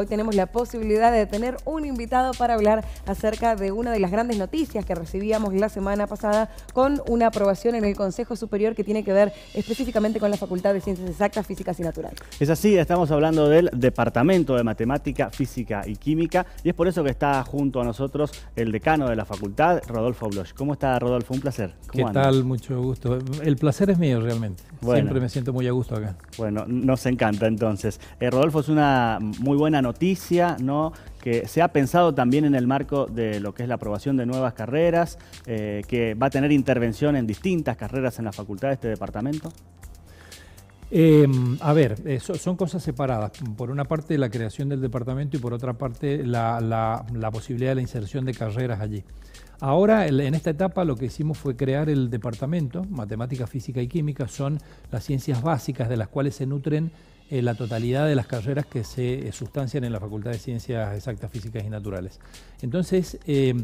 Hoy tenemos la posibilidad de tener un invitado para hablar acerca de una de las grandes noticias que recibíamos la semana pasada con una aprobación en el Consejo Superior que tiene que ver específicamente con la Facultad de Ciencias Exactas, Físicas y Naturales. Es así, estamos hablando del Departamento de Matemática, Física y Química y es por eso que está junto a nosotros el decano de la facultad, Rodolfo Bloch. ¿Cómo está Rodolfo? Un placer. ¿Cómo ¿Qué tal? Mucho gusto. El placer es mío realmente. Siempre me siento muy a gusto acá. Bueno, nos encanta entonces. Eh, Rodolfo es una muy buena noticia noticia, ¿no? que se ha pensado también en el marco de lo que es la aprobación de nuevas carreras, eh, que va a tener intervención en distintas carreras en la facultad de este departamento? Em, a ver, eh, son cosas separadas. Por una parte la creación del departamento y por otra parte la, la posibilidad de la inserción de carreras allí. Ahora, en esta etapa, lo que hicimos fue crear el departamento, matemática, física y química, son las ciencias básicas de las cuales se nutren la totalidad de las carreras que se eh, sustancian en la Facultad de Ciencias Exactas, Físicas y Naturales. Entonces, eh,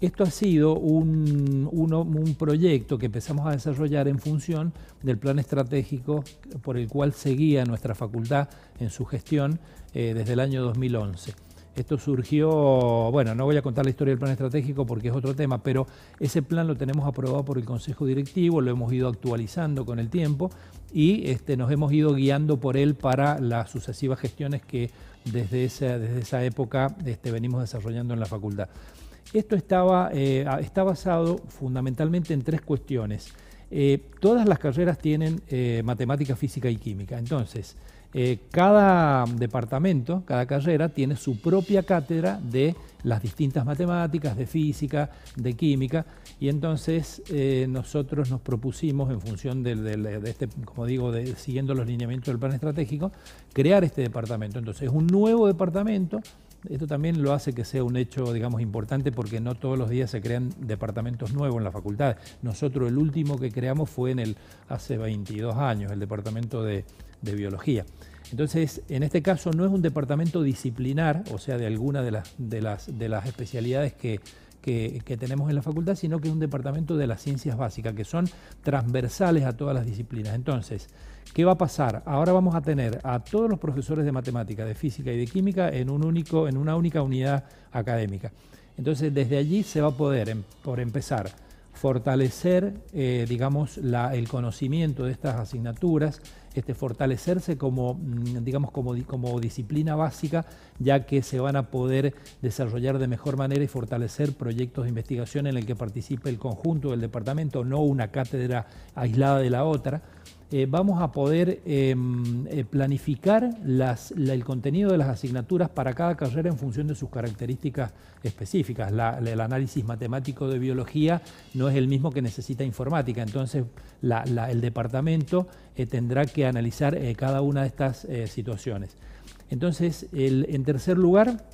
esto ha sido un, proyecto que empezamos a desarrollar en función del plan estratégico por el cual seguía nuestra facultad en su gestión eh, desde el año 2011. Esto surgió, bueno, no voy a contar la historia del plan estratégico porque es otro tema, pero ese plan lo tenemos aprobado por el Consejo Directivo, lo hemos ido actualizando con el tiempo y este, nos hemos ido guiando por él para las sucesivas gestiones que desde esa, desde esa época este, venimos desarrollando en la facultad. Esto estaba, eh, está basado fundamentalmente en tres cuestiones. Eh, todas las carreras tienen eh, matemática, física y química. Entonces, eh, cada departamento, cada carrera tiene su propia cátedra de las distintas matemáticas, de física, de química, y entonces eh, nosotros nos propusimos, en función de, este, como digo, siguiendo los lineamientos del plan estratégico, crear este departamento. Entonces es un nuevo departamento, esto también lo hace que sea un hecho, digamos, importante porque no todos los días se crean departamentos nuevos en la facultad. Nosotros el último que creamos fue en el, hace 22 años, el departamento de de biología. Entonces, en este caso no es un departamento disciplinar, o sea, de alguna de las, de las, de las especialidades que, que, tenemos en la facultad, sino que es un departamento de las ciencias básicas, que son transversales a todas las disciplinas. Entonces, ¿qué va a pasar? Ahora vamos a tener a todos los profesores de matemática, de física y de química en, un único, en una única unidad académica. Entonces, desde allí se va a poder, em, por empezar, fortalecer, eh, digamos, la, el conocimiento de estas asignaturas, este, fortalecerse como, mm, digamos, como, como, disciplina básica, ya que se van a poder desarrollar de mejor manera y fortalecer proyectos de investigación en el que participe el conjunto del departamento, no una cátedra aislada de la otra. Eh, vamos a poder em, eh, planificar el contenido de las asignaturas para cada carrera en función de sus características específicas. el análisis matemático de biología no es el mismo que necesita informática, entonces el departamento eh, tendrá que analizar cada una de estas situaciones. Entonces, en tercer lugar,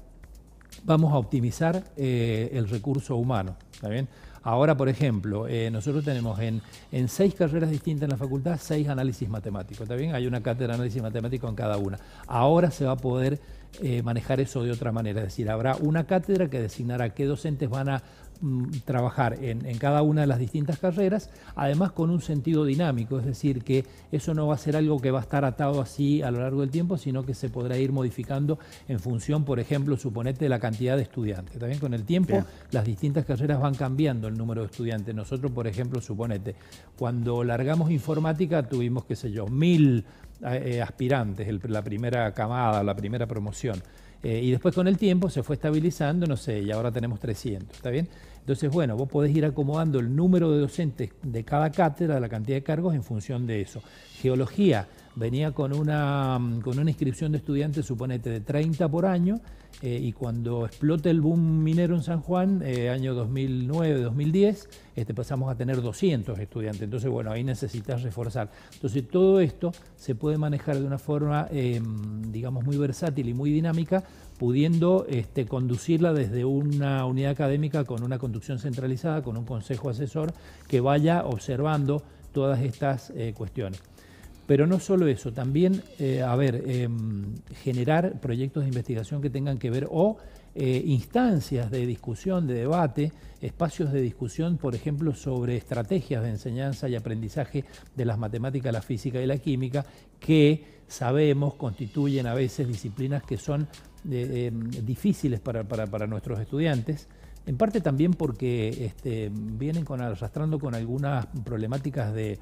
vamos a optimizar el recurso humano. ¿está bien? Ahora, por ejemplo, eh, nosotros tenemos en, seis carreras distintas en la facultad, seis análisis matemáticos. ¿Está bien? Hay una cátedra de análisis matemático en cada una. Ahora se va a poder eh, manejar eso de otra manera. Es decir, habrá una cátedra que designará qué docentes van a Mm, trabajar en, cada una de las distintas carreras, además con un sentido dinámico, es decir, que eso no va a ser algo que va a estar atado así a lo largo del tiempo, sino que se podrá ir modificando en función, por ejemplo, suponete, de la cantidad de estudiantes. También con el tiempo las distintas carreras van cambiando el número de estudiantes. Nosotros, por ejemplo, suponete, cuando largamos informática tuvimos, qué sé yo, mil eh, eh, aspirantes, la primera camada, la primera promoción. Eh, y después con el tiempo se fue estabilizando, no sé, y ahora tenemos 300, ¿está bien? Entonces, bueno, vos podés ir acomodando el número de docentes de cada cátedra, la cantidad de cargos en función de eso. Geología, venía con una, mm, con una inscripción de estudiantes, suponete, de 30 por año, eh, y cuando explota el boom minero en San Juan, eh, año 2009, 2010, este, pasamos a tener 200 estudiantes. Entonces, bueno, ahí necesitas reforzar. Entonces, todo esto se puede manejar de una forma, em, digamos, muy versátil y muy dinámica, pudiendo este, conducirla desde una unidad académica con una conducción centralizada, con un consejo asesor que vaya observando todas estas eh, cuestiones. Pero no solo eso, también, eh, a ver, em, generar proyectos de investigación que tengan que ver o eh, instancias de discusión, de debate, espacios de discusión, por ejemplo, sobre estrategias de enseñanza y aprendizaje de las matemáticas, la física y la química, que sabemos constituyen a veces disciplinas que son eh, em, difíciles para nuestros estudiantes. En parte también porque este, vienen con, arrastrando con algunas problemáticas del,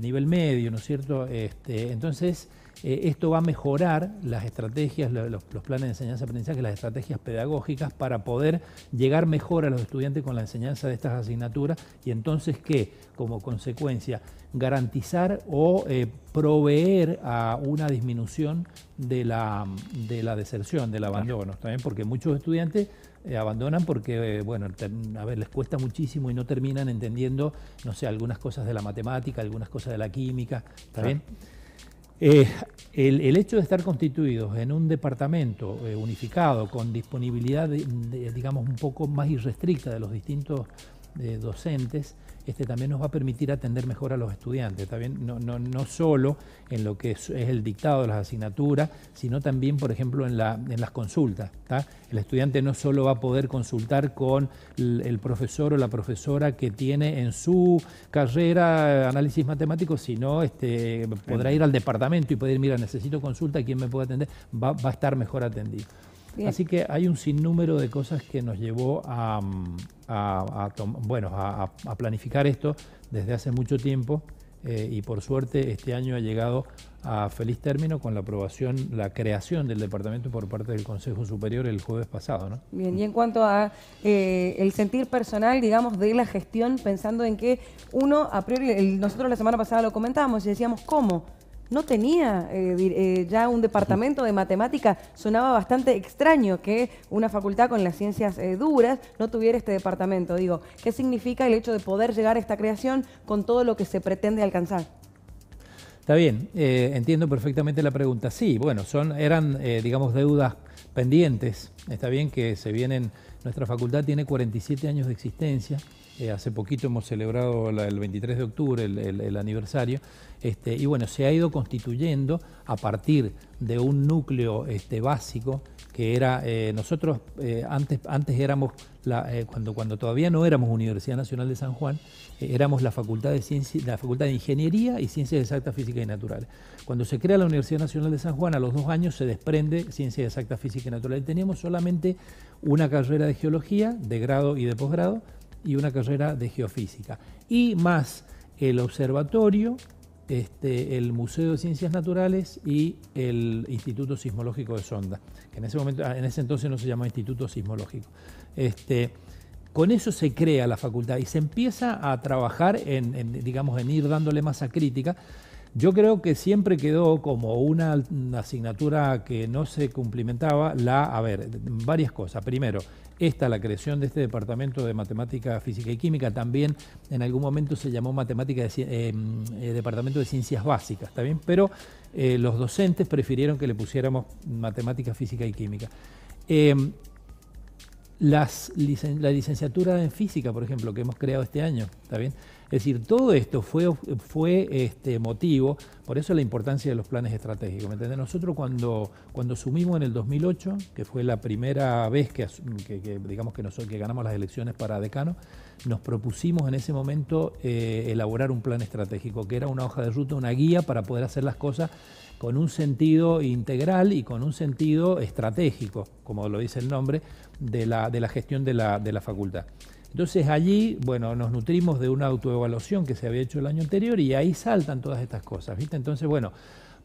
nivel medio, ¿no es cierto? Este, entonces, eh, esto va a mejorar las estrategias, los, planes de enseñanza-aprendizaje, las estrategias pedagógicas para poder llegar mejor a los estudiantes con la enseñanza de estas asignaturas y entonces ¿qué? como consecuencia, garantizar o eh, proveer a una disminución de la, de la deserción, del abandono, también porque muchos estudiantes eh, abandonan porque, eh, bueno, a ver, les cuesta muchísimo y no terminan entendiendo, no sé, algunas cosas de la matemática, algunas cosas de la química, ¿está eh, el, hecho de estar constituidos en un departamento unificado, con disponibilidad, digamos, un poco más irrestricta de los distintos de docentes, este, también nos va a permitir atender mejor a los estudiantes, también no, solo en lo que es, el dictado de las asignaturas, sino también, por ejemplo, en, la, en las consultas. El estudiante no solo va a poder consultar con el, profesor o la profesora que tiene en su carrera análisis matemático, sino este, podrá ir al departamento y poder, mira, necesito consulta, ¿quién me puede atender? va a estar mejor atendido. Así que hay un sinnúmero de cosas que nos llevó a, mm, bueno, a, planificar esto desde hace mucho tiempo eh, y por suerte este año ha llegado a feliz término con la aprobación, la creación del departamento por parte del Consejo Superior el jueves pasado. ¿no? Bien, y en cuanto a eh, el sentir personal, digamos, de la gestión, pensando en que uno, a priori, nosotros la semana pasada lo comentábamos y decíamos, ¿cómo? no tenía eh, eh, ya un departamento de matemática. Sonaba bastante extraño que una facultad con las ciencias eh, duras no tuviera este departamento. Digo, ¿qué significa el hecho de poder llegar a esta creación con todo lo que se pretende alcanzar? Está bien, entiendo perfectamente la pregunta. Sí, bueno, son, eran, digamos, deudas pendientes. Está bien que se vienen nuestra facultad tiene 47 años de existencia. Eh, hace poquito hemos celebrado el 23 de octubre el, aniversario. Este, y bueno, se ha ido constituyendo a partir de un núcleo este, básico que era, eh, nosotros eh, antes, antes éramos, la, eh, cuando, cuando todavía no éramos Universidad Nacional de San Juan, éramos la Facultad, de la Facultad de Ingeniería y Ciencias Exactas Físicas y Naturales. Cuando se crea la Universidad Nacional de San Juan, a los dos años se desprende Ciencias Exactas Físicas y Naturales. Teníamos solamente una carrera de geología, de grado y de posgrado, y una carrera de geofísica. Y más el observatorio este, el Museo de Ciencias Naturales y el Instituto Sismológico de Sonda, que en ese, momento, ah, en ese entonces no se llamaba Instituto Sismológico. Este, con eso se crea la facultad y se empieza a trabajar en, digamos, en ir dándole masa crítica. Yo creo que siempre quedó como una, asignatura que no se cumplimentaba la, a ver, varias cosas. Primero, esta, la creación de este departamento de matemática física y química, también en algún momento se llamó matemática eh, mm, eh, departamento de ciencias básicas, ¿está bien? Pero eh, los docentes prefirieron que le pusiéramos matemática física y química. Em, las, la licenciatura en física, por ejemplo, que hemos creado este año, ¿está bien? Es decir, todo esto fue, este motivo, por eso la importancia de los planes estratégicos. Nosotros cuando, cuando asumimos en el 2008, que fue la primera vez que, digamos que, que ganamos las elecciones para decano, nos propusimos en ese momento eh, elaborar un plan estratégico, que era una hoja de ruta, una guía para poder hacer las cosas con un sentido integral y con un sentido estratégico, como lo dice el nombre, de la, gestión de la facultad. Entonces allí, bueno, nos nutrimos de una autoevaluación que se había hecho el año anterior y ahí saltan todas estas cosas, ¿viste? Entonces, bueno,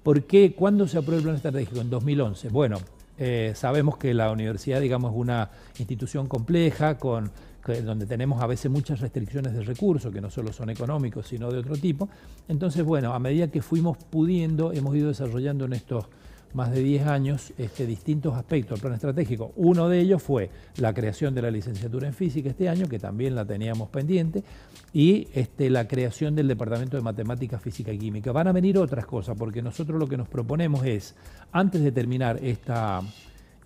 ¿por qué? ¿Cuándo se aprobó el plan estratégico? En 2011. Bueno, eh, sabemos que la universidad, digamos, es una institución compleja con donde tenemos a veces muchas restricciones de recursos, que no solo son económicos, sino de otro tipo. Entonces, bueno, a medida que fuimos pudiendo, hemos ido desarrollando en estos más de 10 años este, distintos aspectos del plan estratégico. Uno de ellos fue la creación de la licenciatura en física este año, que también la teníamos pendiente, y este, la creación del Departamento de Matemáticas, Física y Química. Van a venir otras cosas, porque nosotros lo que nos proponemos es, antes de terminar esta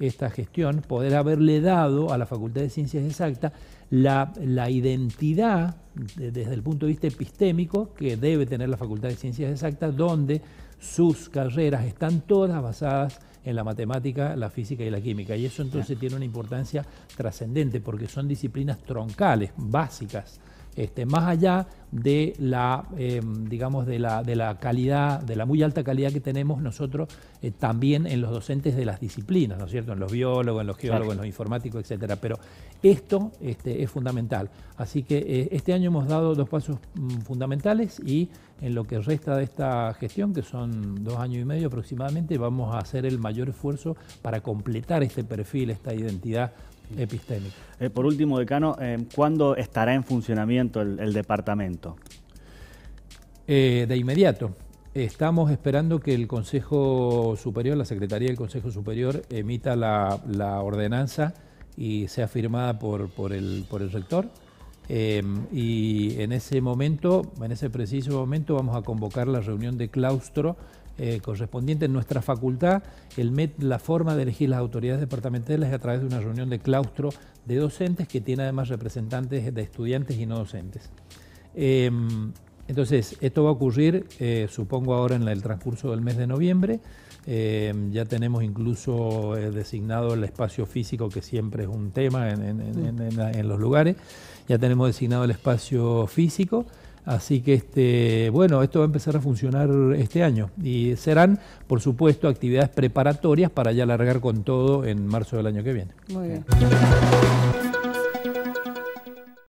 esta gestión, poder haberle dado a la Facultad de Ciencias Exactas la, identidad desde el punto de vista epistémico que debe tener la Facultad de Ciencias Exactas, donde sus carreras están todas basadas en la matemática, la física y la química. Y eso entonces tiene una importancia trascendente porque son disciplinas troncales, básicas este, más allá de la, em, digamos, de la, calidad, de la muy alta calidad que tenemos nosotros eh, también en los docentes de las disciplinas, ¿no es cierto? En los biólogos, en los geólogos, en los informáticos, etcétera. Pero esto este, es fundamental. Así que eh, este año hemos dado dos pasos mm, fundamentales y en lo que resta de esta gestión, que son dos años y medio aproximadamente, vamos a hacer el mayor esfuerzo para completar este perfil, esta identidad epistémica. Eh, por último, decano, eh, ¿cuándo estará en funcionamiento el, departamento? Eh, de inmediato. Estamos esperando que el Consejo Superior, la Secretaría del Consejo Superior, emita la, ordenanza y sea firmada por, el, rector. y en ese momento, en ese preciso momento, vamos a convocar la reunión de claustro eh, correspondiente en nuestra facultad, el la forma de elegir las autoridades departamentales es a través de una reunión de claustro de docentes que tiene además representantes de estudiantes y no docentes. Em, entonces, esto va a ocurrir, eh, supongo, ahora en el transcurso del mes de noviembre. Em, ya tenemos incluso eh, designado el espacio físico, que siempre es un tema en, mm. los lugares. Ya tenemos designado el espacio físico Así que, este, bueno, esto va a empezar a funcionar este año y serán, por supuesto, actividades preparatorias para ya largar con todo en marzo del año que viene. Muy bien.